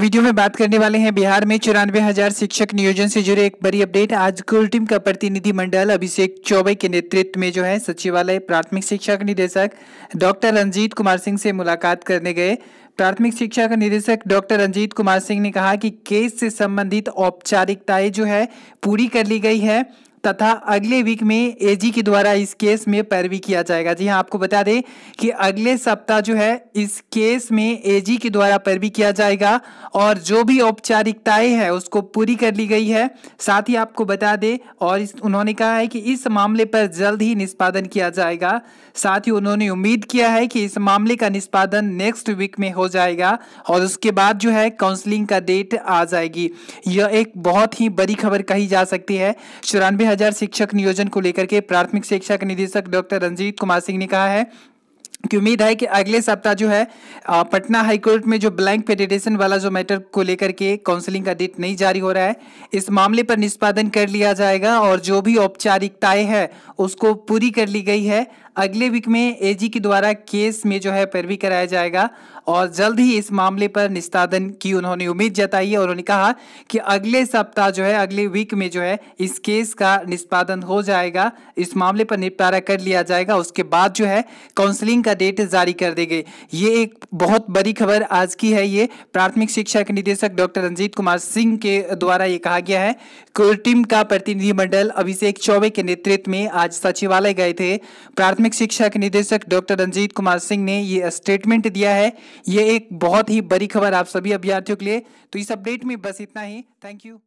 video में बात करने वाले हैं बिहार में चौरानवे हजार शिक्षक नियोजन से जुड़े एक बड़ी अपडेट आज स्कूल टीम का प्रतिनिधि मंडल अभिषेक चौबे के नेतृत्व में जो है सचिवालय प्राथमिक शिक्षा के निदेशक डॉक्टर रंजीत कुमार सिंह से मुलाकात करने गए प्राथमिक शिक्षा का निदेशक डॉक्टर रंजीत कुमार सिंह ने कहा कि केस से संबंधित औपचारिकताएं जो है पूरी कर ली गई है तथा अगले वीक में एजी के द्वारा इस केस में पैरवी किया जाएगा जी हाँ आपको बता दें कि अगले सप्ताह जो है इस केस में एजी के द्वारा पैरवी किया जाएगा और जो भी औपचारिकताएं हैं उसको पूरी कर ली गई है साथ ही आपको बता दें और इस उन्होंने कहा है कि इस मामले पर जल्द ही निष्पादन किया जाएगा साथ ही उन्होंने उम्मीद किया है कि इस मामले का निष्पादन नेक्स्ट वीक में हो जाएगा और उसके बाद जो है काउंसलिंग का डेट आ जाएगी यह एक बहुत ही बड़ी खबर कही जा सकती है चौरानवे हजार शिक्षक नियोजन को लेकर के प्राथमिक शिक्षा के निदेशक डॉक्टर रंजीत कुमार सिंह ने कहा है की उम्मीद है कि अगले सप्ताह जो है पटना हाईकोर्ट में जो ब्लैंक पेडिटेशन वाला जो मैटर को लेकर के काउंसलिंग का डेट नहीं जारी हो रहा है इस मामले पर निष्पादन कर लिया जाएगा और जो भी औपचारिकताएं है उसको पूरी कर ली गई है अगले वीक में एजी के द्वारा केस में जो है पैरवी कराया जाएगा और जल्द ही इस मामले पर निष्पादन की उन्होंने उम्मीद जताई है और उन्होंने कहा कि अगले सप्ताह जो है अगले वीक में जो है इस केस का निष्पादन हो जाएगा इस मामले पर निपटारा कर लिया जाएगा उसके बाद जो है काउंसलिंग का का डेट जारी कर दी गई ये एक बहुत बड़ी खबर आज की है ये प्राथमिक शिक्षा के निदेशक डॉक्टर रंजीत कुमार सिंह के द्वारा ये कहा गया है टीम का प्रतिनिधिमंडल अभिषेक चौबे के नेतृत्व में आज सचिवालय गए थे प्राथमिक शिक्षा के निदेशक डॉक्टर रंजीत कुमार सिंह ने ये स्टेटमेंट दिया है ये एक बहुत ही बड़ी खबर आप सभी अभ्यार्थियों के लिए तो इस अपडेट में बस इतना ही थैंक यू